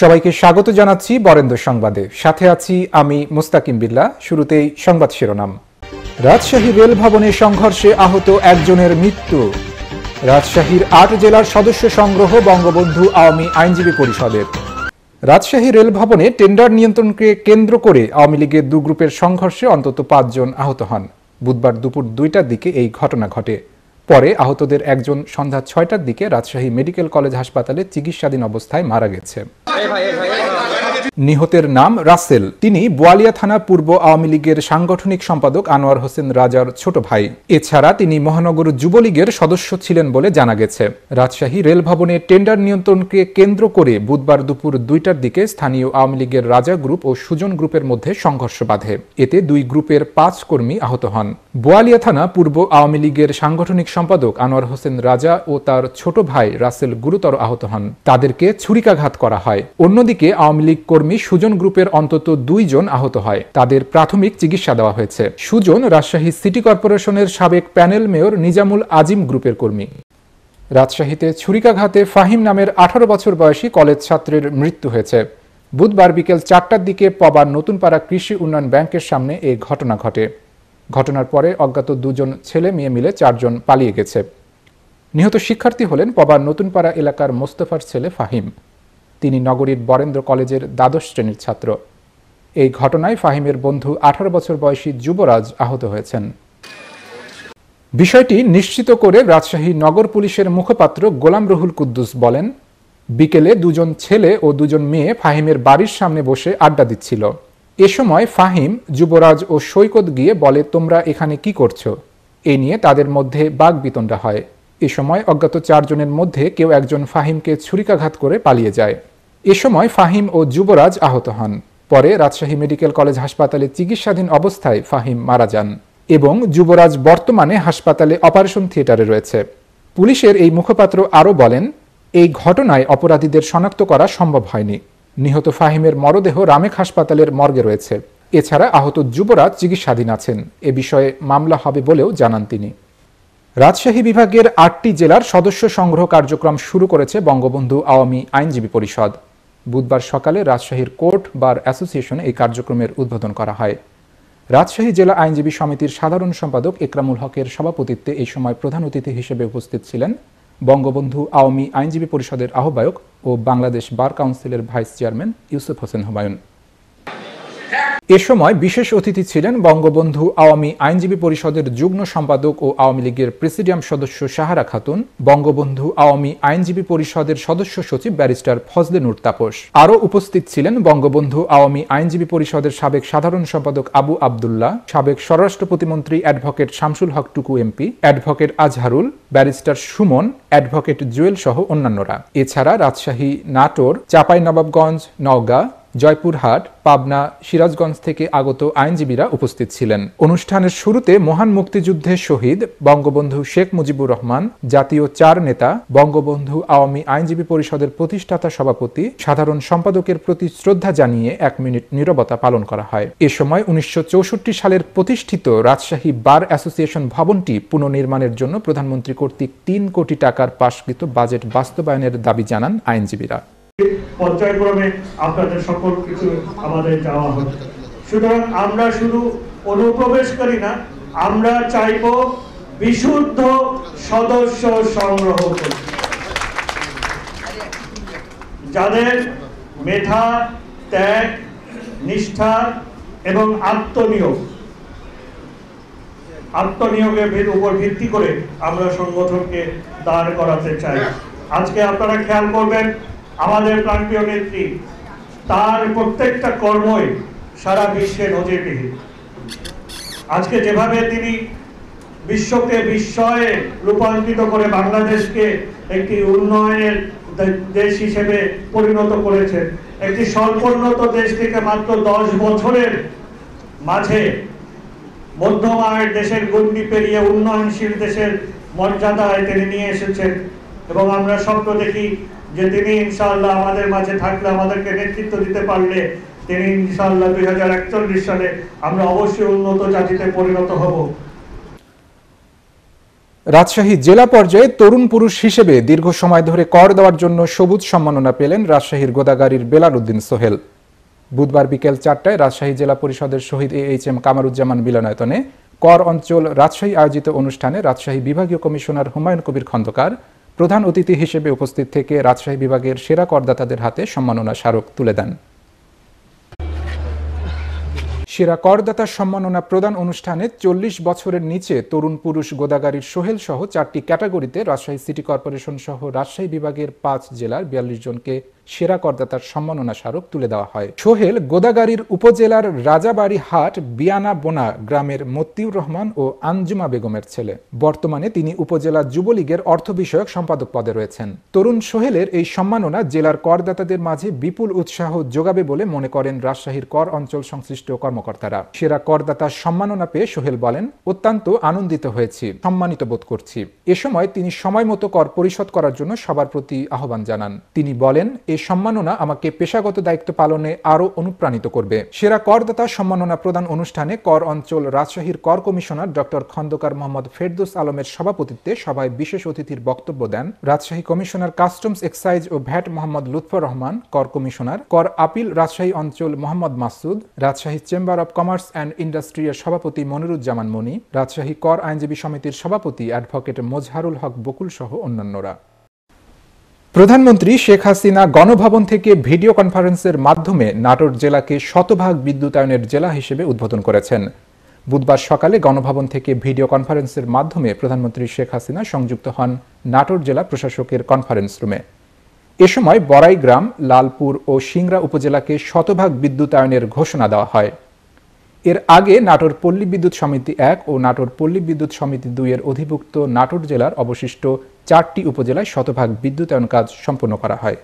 সবাইকে স্বাগত জানাচ্ছি বরেন্দ্র সংবাদে সাথে আছি আমি মুস্তাকিম বিল্লা শুরুতেই সংবাদ শিরোনাম রাজশাহী রেল ভবনে সংঘর্ষে আহত একজনের মৃত্যু রাজশাহীর আট জেলার সদস্য সংগ্রহ বঙ্গবন্ধু আওয়ামী আইনজীবী পরিষদের রাজশাহী রেল ভবনে টেন্ডার নিয়ন্ত্রণকে কেন্দ্র করে আওয়ামী লীগের দু গ্রুপের সংঘর্ষে অন্তত পাঁচজন আহত হন বুধবার দুপুর দুইটার দিকে এই ঘটনা ঘটে পরে আহতদের একজন সন্ধ্যা ছয়টার দিকে রাজশাহী মেডিকেল কলেজ হাসপাতালে চিকিৎসাধীন অবস্থায় মারা গেছে নিহতের নাম রাসেল তিনি বোয়ালিয়া থানা পূর্ব আওয়ামী লীগের সাংগঠনিক সম্পাদক আনোয়ার হোসেন রাজার ছোট ভাই এছাড়া তিনি মহানগর যুবলীগের সদস্য ছিলেন বলে জানা গেছে রাজশাহী রেল ভবনে টেন্ডার নিয়ন্ত্রণকে কেন্দ্র করে বুধবার দুপুর দুইটার দিকে স্থানীয় আওয়ামী লীগের রাজা গ্রুপ ও সুজন গ্রুপের মধ্যে সংঘর্ষ বাধে এতে দুই গ্রুপের পাঁচ কর্মী আহত হন বোয়ালিয়া থানা পূর্ব আওয়ামী লীগের সাংগঠনিক সম্পাদক আনোয়ার হোসেন রাজা ও তার ছোট ভাই রাসেল গুরুতর আহত হন তাদেরকে ছুরিকাঘাত করা হয় অন্যদিকে আওয়ামী লীগ কর্মী কর্মী সুজন গ্রুপের অন্তত দুইজন আহত হয় তাদের প্রাথমিক চিকিৎসা দেওয়া হয়েছে সুজন রাজশাহী সিটি কর্পোরেশনের সাবেক প্যানেল মেয়র নিজামুল আজিম গ্রুপের কর্মী রাজশাহীতে ছুরিকাঘাতে ফাহিম নামের আঠারো বছর বয়সী কলেজ ছাত্রের মৃত্যু হয়েছে বুধবার বিকেল চারটার দিকে পবার নতুনপাড়া কৃষি উন্নয়ন ব্যাংকের সামনে এই ঘটনা ঘটে ঘটনার পরে অজ্ঞাত দুজন ছেলে মেয়ে মিলে চারজন পালিয়ে গেছে নিহত শিক্ষার্থী হলেন পবার নতুনপাড়া এলাকার মোস্তফার ছেলে ফাহিম তিনি নগরীর বরেন্দ্র কলেজের দ্বাদশ শ্রেণীর ছাত্র এই ঘটনায় ফাহিমের বন্ধু আঠারো বছর বয়সী যুবরাজ আহত হয়েছেন বিষয়টি নিশ্চিত করে রাজশাহী নগর পুলিশের মুখপাত্র গোলাম রুহুল কুদ্দুস বলেন বিকেলে দুজন ছেলে ও দুজন মেয়ে ফাহিমের বাড়ির সামনে বসে আড্ডা দিচ্ছিল এ সময় ফাহিম যুবরাজ ও সৈকত গিয়ে বলে তোমরা এখানে কি করছো এ নিয়ে তাদের মধ্যে বাঘ বিতণ্ডা হয় এ সময় অজ্ঞাত চারজনের মধ্যে কেউ একজন ফাহিমকে ছুরিকাঘাত করে পালিয়ে যায় এ সময় ফাহিম ও যুবরাজ আহত হন পরে রাজশাহী মেডিকেল কলেজ হাসপাতালে চিকিৎসাধীন অবস্থায় ফাহিম মারা যান এবং যুবরাজ বর্তমানে হাসপাতালে অপারেশন থিয়েটারে রয়েছে পুলিশের এই মুখপাত্র আরও বলেন এই ঘটনায় অপরাধীদের শনাক্ত করা সম্ভব হয়নি নিহত ফাহিমের মরদেহ রামেক হাসপাতালের মর্গে রয়েছে এছাড়া আহত যুবরাজ চিকিৎসাধীন আছেন এ বিষয়ে মামলা হবে বলেও জানান তিনি রাজশাহী বিভাগের আটটি জেলার সদস্য সংগ্রহ কার্যক্রম শুরু করেছে বঙ্গবন্ধু আওয়ামী আইনজীবী পরিষদ বুধবার সকালে রাজশাহীর কোর্ট বার অ্যাসোসিয়েশনে এই কার্যক্রমের উদ্বোধন করা হয় রাজশাহী জেলা আইনজীবী সমিতির সাধারণ সম্পাদক একরামুল হকের সভাপতিত্বে এই সময় প্রধান অতিথি হিসেবে উপস্থিত ছিলেন বঙ্গবন্ধু আওয়ামী আইনজীবী পরিষদের আহ্বায়ক ও বাংলাদেশ বার কাউন্সিলের ভাইস চেয়ারম্যান ইউসুফ হোসেন হুমায়ুন এ সময় বিশেষ অতিথি ছিলেন বঙ্গবন্ধু আওয়ামী আইনজীবী পরিষদের যুগ্ম সম্পাদক ও আওয়ামী লীগের প্রেসিডিয়াম সদস্য সাহারা খাতুন বঙ্গবন্ধু আওয়ামী আইনজীবী পরিষদের সদস্য সচিব ব্যারিস্টার ফজলে নুর তাপস আরও উপস্থিত ছিলেন বঙ্গবন্ধু আওয়ামী আইনজীবী পরিষদের সাবেক সাধারণ সম্পাদক আবু আবদুল্লাহ সাবেক স্বরাষ্ট্র প্রতিমন্ত্রী advocate Shamsul Haque Tuku MP advocate Azharul barrister Sumon advocate Jewel সহ অন্যান্যরা এছাড়া রাজশাহী নাটোর নবাবগঞ্জ নওগাঁ জয়পুরহাট পাবনা সিরাজগঞ্জ থেকে আগত আইনজীবীরা উপস্থিত ছিলেন অনুষ্ঠানের শুরুতে মহান মুক্তিযুদ্ধে শহীদ বঙ্গবন্ধু শেখ মুজিবুর রহমান জাতীয় চার নেতা বঙ্গবন্ধু আওয়ামী আইনজীবী পরিষদের প্রতিষ্ঠাতা সভাপতি সাধারণ সম্পাদকের প্রতি শ্রদ্ধা জানিয়ে এক মিনিট নিরবতা পালন করা হয় এ সময় উনিশশো সালের প্রতিষ্ঠিত রাজশাহী বার অ্যাসোসিয়েশন ভবনটি পুনর্নির্মাণের জন্য প্রধানমন্ত্রী কর্তৃক তিন কোটি টাকার পাশকৃত বাজেট বাস্তবায়নের দাবি জানান আইনজীবীরা পর্যায়ক্রমে আপনাদের সকল কিছু আমাদের যাওয়া হবে সুতরাং আমরা শুধু অনুপ্রবেশ করি না আমরা চাইব বিশুদ্ধ সদস্য সংগ্রহ করি যাদের মেধা ত্যাগ নিষ্ঠা এবং আত্মনিয়োগ আত্মনিয়োগের উপর ভিত্তি করে আমরা সংগঠনকে দাঁড় করাতে চাই আজকে আপনারা খেয়াল করবেন আমাদের প্রান্তীয় নেত্রী তার প্রত্যেকটা কর্মই সারা বিশ্বে নজিরবিহীন আজকে যেভাবে তিনি বিশ্বকে বিস্ময়ে রূপান্তরিত করে বাংলাদেশকে একটি উন্নয়নের দেশ হিসেবে পরিণত করেছে একটি স্বল্পোন্নত দেশ থেকে মাত্র দশ বছরের মাঝে মধ্যম আয়ের দেশের গণ্ডি পেরিয়ে উন্নয়নশীল দেশের মর্যাদায় তিনি নিয়ে এসেছেন এবং আমরা স্বপ্ন দেখি যে তিনি ইনশাআল্লাহ আমাদের মাঝে থাকলে আমাদেরকে নেতৃত্ব দিতে পারলে তিনি ইনশাআল্লাহ দুই হাজার একচল্লিশ সালে আমরা অবশ্যই উন্নত জাতিতে পরিণত হব রাজশাহী জেলা পর্যায়ে তরুণ পুরুষ হিসেবে দীর্ঘ সময় ধরে কর দেওয়ার জন্য সবুজ সম্মাননা পেলেন রাজশাহীর গোদাগাড়ির বেলাল উদ্দিন সোহেল বুধবার বিকেল চারটায় রাজশাহী জেলা পরিষদের Shaheed A H M Kamaruzzaman মিলনায়তনে কর অঞ্চল রাজশাহী আয়োজিত অনুষ্ঠানে রাজশাহী বিভাগীয় কমিশনার হুমায়ুন কবির খন্দকার প্রধান অতিথি হিসেবে উপস্থিত থেকে রাজশাহী বিভাগের সেরা করদাতাদের হাতে সম্মাননা স্মারক তুলে দেন সেরা করদাতা সম্মাননা প্রদান অনুষ্ঠানে চল্লিশ বছরের নিচে তরুণ পুরুষ গোদাগাড়ির সোহেল সহ চারটি ক্যাটাগরিতে রাজশাহী সিটি কর্পোরেশন সহ রাজশাহী বিভাগের পাঁচ জেলার বিয়াল্লিশ জনকে সেরা করদাতার সম্মাননা স্মারক তুলে দেওয়া হয় সোহেল গোদাগাড়ির উপজেলার রাজাবাড়ি হাট বিয়ানা বোনা গ্রামের মতিউর রহমান ও আঞ্জুমা বেগমের ছেলে বর্তমানে তিনি উপজেলা যুবলীগের অর্থ বিষয়ক সম্পাদক পদে রয়েছেন তরুণ সোহেলের এই সম্মাননা জেলার করদাতাদের মাঝে বিপুল উৎসাহ যোগাবে বলে মনে করেন রাজশাহীর কর অঞ্চল সংশ্লিষ্ট কর্মকর্তারা সেরা করদাতার সম্মাননা পেয়ে সোহেল বলেন অত্যন্ত আনন্দিত হয়েছি সম্মানিত বোধ করছি এ সময় তিনি সময় মতো কর পরিশোধ করার জন্য সবার প্রতি আহ্বান জানান তিনি বলেন এ এই সম্মাননা আমাকে পেশাগত দায়িত্ব পালনে আরও অনুপ্রাণিত করবে সেরা করদাতা সম্মাননা প্রদান অনুষ্ঠানে কর অঞ্চল রাজশাহীর কর কমিশনার ডক্টর খন্দকার মোহাম্মদ ফেরদোস আলমের সভাপতিত্বে সভায় বিশেষ অতিথির বক্তব্য দেন রাজশাহী কমিশনার কাস্টমস এক্সাইজ ও ভ্যাট মোহাম্মদ লুৎফর রহমান কর কমিশনার কর আপিল রাজশাহী অঞ্চল Mohammad Masud Rajshahi chamber of commerce and ইন্ডাস্ট্রিয়ের সভাপতি মনিরুজ্জামান মনি রাজশাহী কর আইনজীবী সমিতির সভাপতি অ্যাডভোকেট মোজহারুল হক বকুল সহ অন্যান্যরা প্রধানমন্ত্রী শেখ হাসিনা গণভবন থেকে ভিডিও কনফারেন্সের মাধ্যমে নাটোর জেলাকে শতভাগ বিদ্যুতায়নের জেলা হিসেবে উদ্বোধন করেছেন বুধবার সকালে গণভবন থেকে ভিডিও কনফারেন্সের মাধ্যমে প্রধানমন্ত্রী শেখ হাসিনা সংযুক্ত হন নাটোর জেলা প্রশাসকের কনফারেন্স রুমে এ সময় বরাইগ্রাম লালপুর ও সিংরা উপজেলাকে শতভাগ বিদ্যুতায়নের ঘোষণা দেওয়া হয় এর আগে নাটোর পল্লী বিদ্যুৎ সমিতি এক ও নাটোর পল্লী বিদ্যুৎ সমিতি দুইয়ের অধিভুক্ত নাটোর জেলার অবশিষ্ট চারটি উপজেলায় শতভাগ বিদ্যুতায়ন কাজ সম্পন্ন করা হয়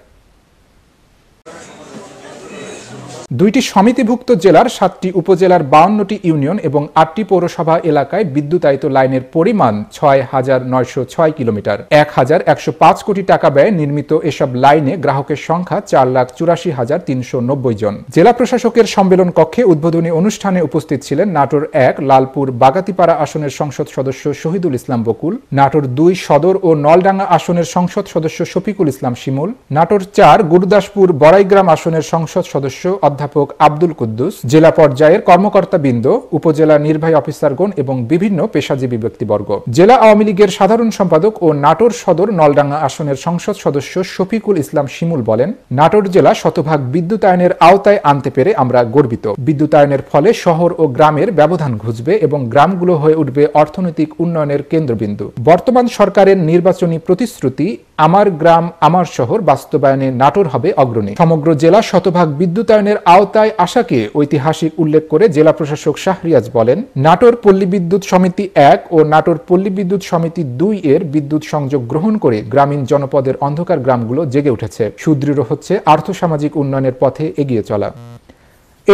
দুইটি সমিতিভুক্ত জেলার সাতটি উপজেলার বাউন্নটি ইউনিয়ন এবং আটটি পৌরসভা এলাকায় বিদ্যুতায়িত লাইনের পরিমাণ ছয় হাজার নয়শো ছয় কিলোমিটার এক হাজার একশো পাঁচ কোটি টাকা ব্যয়ে নির্মিত এসব লাইনে গ্রাহকের সংখ্যা চার লাখ চুরাশি হাজার তিনশো নব্বই জন জেলা প্রশাসকের সম্মেলন কক্ষে উদ্বোধনী অনুষ্ঠানে উপস্থিত ছিলেন নাটোর এক লালপুর বাগাতিপাড়া আসনের সংসদ সদস্য শহীদুল ইসলাম বকুল নাটোর দুই সদর ও নলডাঙ্গা আসনের সংসদ সদস্য শফিকুল ইসলাম শিমুল নাটোর চার গুরুদাসপুর বড়াইগ্রাম আসনের সংসদ সদস্য অধ্যাপক অধ্যাপক আব্দুল কুদ্দুস জেলা পর্যায়ের কর্মকর্তাবৃন্দ উপজেলা নির্বাহী অফিসারগণ এবং বিভিন্ন পেশাজীবী ব্যক্তিবর্গ জেলা আওয়ামী লীগের সাধারণ সম্পাদক ও নাটোর সদর নলডাঙ্গা আসনের সংসদ সদস্য শফিকুল ইসলাম শিমুল বলেন নাটোর জেলা শতভাগ বিদ্যুতায়নের আওতায় আনতে পেরে আমরা গর্বিত বিদ্যুতায়নের ফলে শহর ও গ্রামের ব্যবধান ঘুচবে এবং গ্রামগুলো হয়ে উঠবে অর্থনৈতিক উন্নয়নের কেন্দ্রবিন্দু বর্তমান সরকারের নির্বাচনী প্রতিশ্রুতি আমার গ্রাম আমার শহর বাস্তবায়নে নাটোর হবে অগ্রণী সমগ্র জেলা শতভাগ বিদ্যুতায়নের আওতায় আসাকে ঐতিহাসিক উল্লেখ করে জেলা প্রশাসক শাহরিয়াজ বলেন নাটোর পল্লী বিদ্যুৎ সমিতি এক ও নাটোর পল্লী বিদ্যুৎ সমিতি দুই এর বিদ্যুৎ সংযোগ গ্রহণ করে গ্রামীণ জনপদের অন্ধকার গ্রামগুলো জেগে উঠেছে সুদৃঢ় হচ্ছে আর্থসামাজিক উন্নয়নের পথে এগিয়ে চলা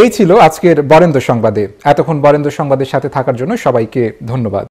এই ছিল আজকের বরেন্দ্র সংবাদে এতক্ষণ বরেন্দ্র সংবাদের সাথে থাকার জন্য সবাইকে ধন্যবাদ